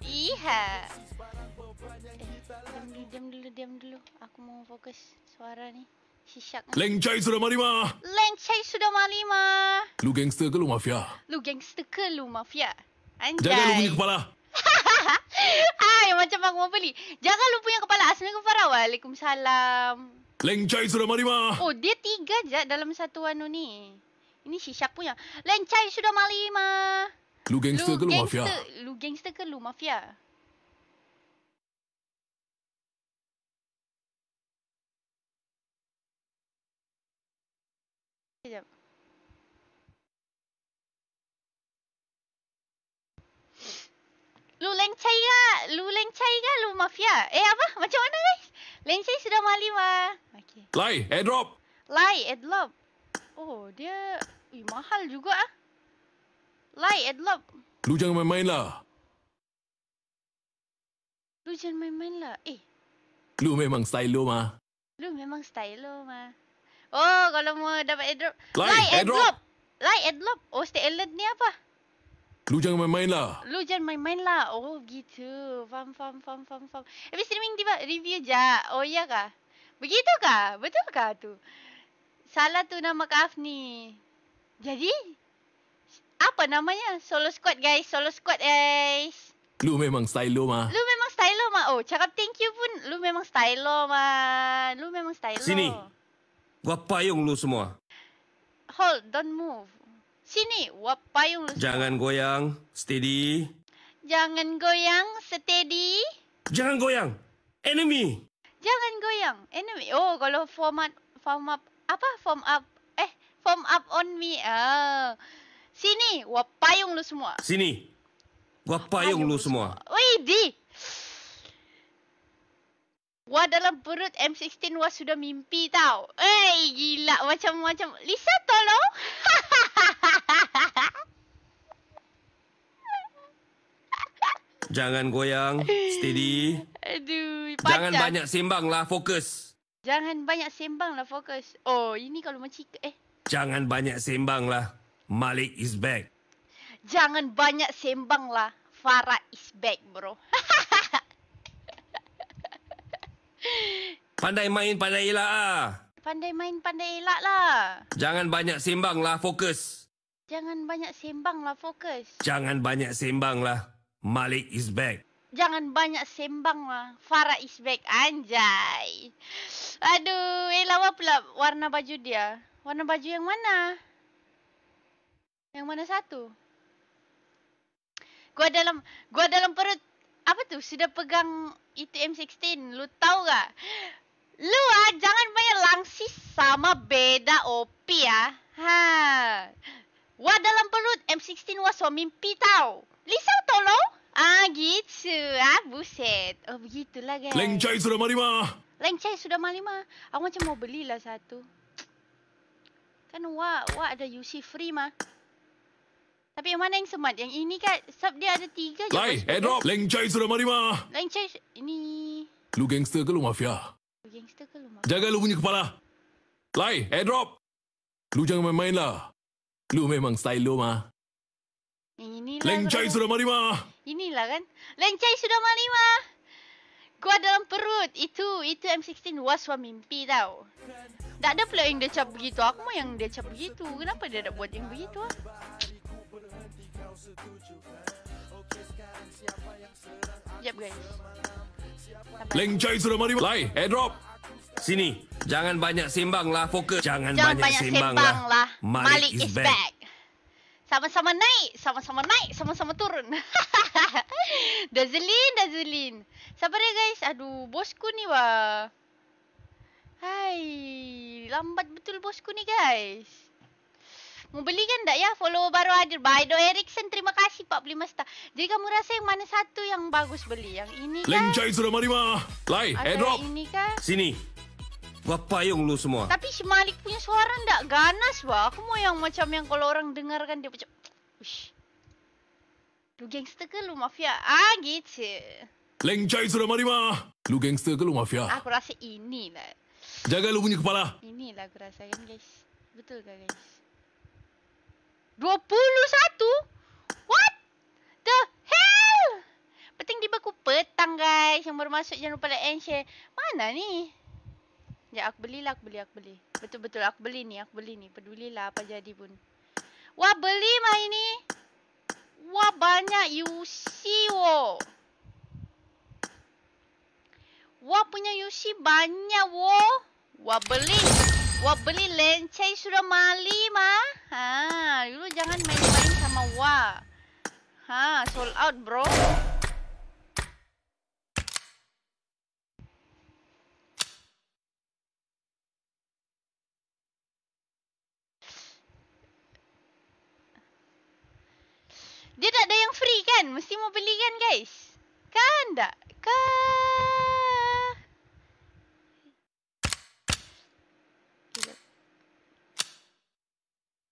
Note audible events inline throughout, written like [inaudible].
Iha. Eh, diam dulu, diam dulu, diam dulu. Aku mau fokus suara ni. Sisak. Kan? Leng Chai sudah malima. Leng Chai sudah malima. Lu gangster ke lu mafia? Lu gangster ke lu mafia? Anjay. Jaga lu punya kepala. Ay, [laughs] macam aku mau beli. Jaga lu punya kepala. Assalamualaikum. Waalaikumsalam. Leng Chai sudah malima. Oh, dia tiga je dalam satu anu ni. Ini sisak punya. Leng Chai sudah malima. Lu gangster ke lu mafia? Lu gangster ke lu mafia? Sekejap. Lu lengcai ke? Lu lengcai ke? Lu mafia? Eh apa? Macam mana guys? Lengcai sudah mali mah. Okay. Lai, airdrop. Lai, airdrop. Oh, dia... Ih, mahal juga ah. Light and love. Lu jangan main-main lah. Lu jangan main-main lah. Eh. Lu memang style lu mah. Lu memang style lu mah. Oh, kalau mau dapat airdrop. Light, Light and airdrop. Light and love. Oh, stay alert ni apa? Lu jangan main-main lah. Lu jangan main-main lah. Oh, gitu. Fam, fam, fam, fam, fam. Habis streaming tiba review je. Oh, iya kah? Begitu kah? Betul kah tu? Salah tu nama Kak Afni. Jadi, apa namanya? Solo squad guys, solo squad guys. Lu memang stylo mah. Lu memang stylo mah. Oh, cakap thank you pun lu memang stylo man. Lu memang stylo. Sini. Gua payung lu semua. Hold, don't move. Sini, gua payung lu. Jangan semua. goyang, steady. Jangan goyang, steady. Jangan goyang. Enemy. Jangan goyang, enemy. Oh, kalau format form up apa? Form up. Eh, form up on me. Ah. Oh. Sini, gua payung lu semua. Sini. Gua payung, payung lu semua. semua. Oi, di. Gua dalam perut M16 gua sudah mimpi tau. Eh, hey, gila macam-macam. Lisa tolong. [laughs] Jangan goyang, steady. Aduh, pacar. Jangan banyak sembang lah, fokus. Jangan banyak sembang lah, fokus. Oh, ini kalau macam eh. Jangan banyak sembang lah. Malik is back. Jangan banyak sembang lah. Farah is back, bro. [laughs] pandai main, pandai elak lah. Pandai main, pandai elak lah. Jangan banyak sembang lah, fokus. Jangan banyak sembang lah, fokus. Jangan banyak sembang lah. Malik is back. Jangan banyak sembang lah. Farah is back. Anjay. Aduh, elak eh, apa pula warna baju dia? Warna baju yang mana? Yang mana satu? Gua dalam gua dalam perut apa tu? Sudah pegang itm M16. Lu tahu tak? Lu ah, jangan banyak langsis sama beda OP ya. Ah. Ha. Wah dalam perut M16 wah so mimpi tau. Lisa tolong. Ah gitu. Ah buset. Oh begitulah guys. Lengcai sudah malima. Lengcai sudah malima. Aku macam mau belilah satu. Kan wah wah ada UC free mah. Tapi yang mana yang semat? Yang ini kan sub dia ada tiga je. Lai, kan? airdrop. Leng Chai sudah mari mah. Leng ini... Lu gangster ke lu mafia? Lu gangster ke lu mafia? Jaga lu punya kepala. Lai, airdrop. Lu jangan main-main lah. Lu memang style lu mah. Yang inilah. Leng Chai kan. sudah mari mah. Inilah kan. Leng Chai sudah mari mah. Gua dalam perut. Itu, itu M16 was one mimpi tau. Tak ada pula yang dia cap begitu. Aku mah yang dia cap begitu. Kenapa dia nak buat yang begitu ah? Sekejap guys Lengjai sudah mari Lai, airdrop Sini Jangan banyak sembang lah Fokus Jangan, Jangan banyak, banyak sembang, lah. lah Malik, Malik is, is back, back. Sama-sama naik, sama-sama naik, sama-sama turun. [laughs] Dazelin, Dazelin. Sabar ya guys? Aduh, bosku ni wah. Hai, lambat betul bosku ni guys. Mau beli kan tak ya Follow baru ada Baido Erickson terima kasih 45 star Jadi kamu rasa yang mana satu yang bagus beli Yang ini kan Lenjai sudah marima Lai airdrop ini kan Sini Buat payung lu semua Tapi si Malik punya suara tak ganas bah Aku mau yang macam yang kalau orang dengar kan dia macam Ush Lu gangster ke lu mafia Ah gitu Lengcai sudah marima Lu gangster ke lu mafia Aku rasa ini lah Jaga lu punya kepala Inilah aku rasa kan guys Betul ke guys 21? What the hell? Penting tiba aku petang guys. Yang baru masuk jangan lupa like and share. Mana ni? Sekejap aku belilah, aku beli, aku beli. Betul-betul aku beli ni, aku beli ni. Pedulilah apa jadi pun. Wah beli mah ini. Wah banyak you see wo. Wah punya UC banyak wo. Wah beli. Wah beli lencai sudah mali mah. Ha, dulu jangan main-main sama wah. Ha, sold out bro. Dia tak ada yang free kan? Mesti mau beli kan guys? Kan tak? Kan?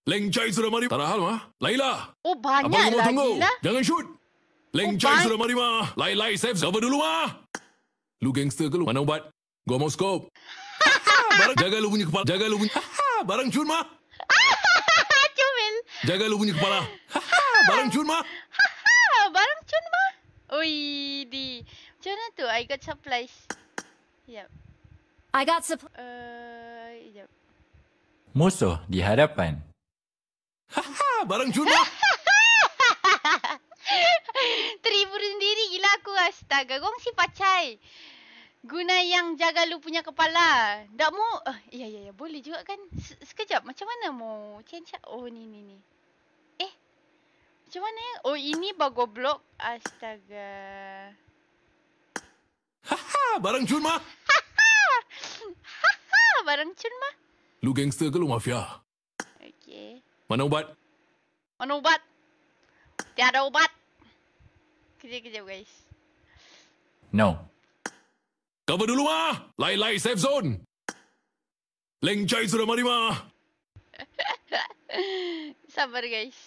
Lengcai sudah mari. Tak hal, Ma. Laila. Oh, banyak lah, tunggu? Laila. Jangan shoot. Lengcai oh, sudah mari, Ma. Lai, lai, save server dulu, mah. Lu gangster ke lu? Mana ubat? Gua mau skop. [laughs] barang jaga lu punya kepala. Jaga lu punya. [laughs] barang cun, Ma. [laughs] Cumin. jaga lu punya kepala. barang cun, Ma. barang cun, Ma. Ui, di. Macam mana tu? I got supplies. Yep. I got supplies. Uh, yep. Musuh di hadapan. Lah, barang curah. [laughs] Terhibur sendiri gila aku astaga. Gong si pacai. Guna yang jaga lu punya kepala. Tak mau. Uh, ya, ya, ya. Boleh juga kan. Sekejap. Macam mana mau cencak? Oh, ni, ni, ni. Eh. Macam mana ya? Oh, ini bago blok. Astaga. Haha, barang cun mah. Haha, barang cun mah. Lu gangster ke lu mafia? Okey. Mana ubat? Mana ubat? Tiada ubat. Kejap-kejap guys. No. Cover dulu mah. Lai-lai safe zone. Leng Chai sudah mari mah. [laughs] sabar guys.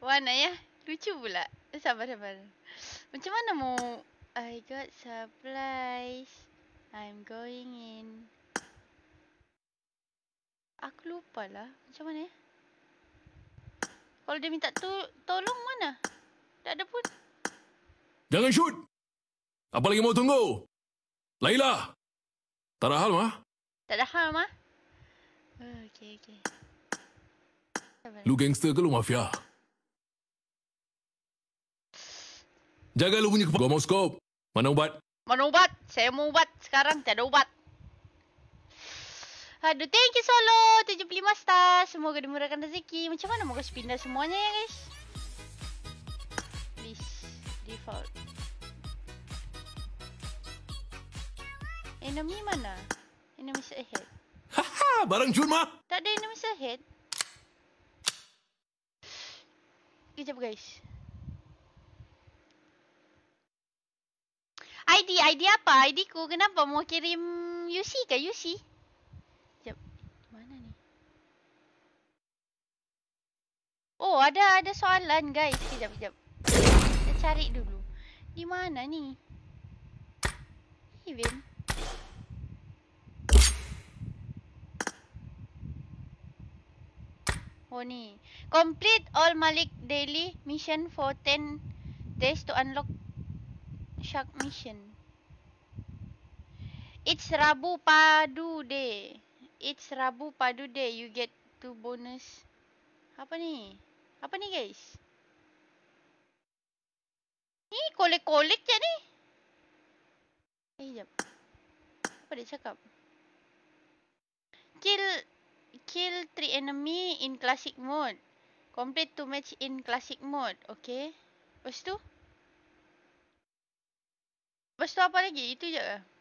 Warna ya. Lucu pula. Sabar-sabar. Macam mana mau... I got supplies. I'm going in. Aku lupa lah. Macam mana ya? Kalau dia minta to- tolong mana? Tak ada pun. Jangan shoot. Apa lagi mau tunggu? Laila. Tak ada hal, mah? Tak ada hal, mah? Uh, oh, okay, okay. Lu gangster ke lu mafia? Jaga lu punya kepala. Gua mau skop. Mana ubat? Mana ubat? Saya mau ubat sekarang. Tak ubat. Aduh, thank you Solo. 75 star. Semoga dimurahkan rezeki. Macam mana mau kasih pindah semuanya ya, guys? Please, default. Enemy mana? Enemy is ahead. Haha, barang Jurma. Tak ada enemy is ahead. Kejap, guys. ID, ID apa? ID ku kenapa mau kirim UC ke? UC? Oh, ada ada soalan guys. Kejap, kejap. Kita cari dulu. Di mana ni? Even. Oh ni. Complete all Malik daily mission for 10 days to unlock shark mission. It's Rabu Padu Day. It's Rabu Padu Day. You get two bonus. Apa ni? Apa ni guys? Ni kolek-kolek je ni. Eh jap. Apa dia cakap? Kill kill three enemy in classic mode. Complete two match in classic mode. Okay. Lepas tu? Lepas tu apa lagi? Itu je ke?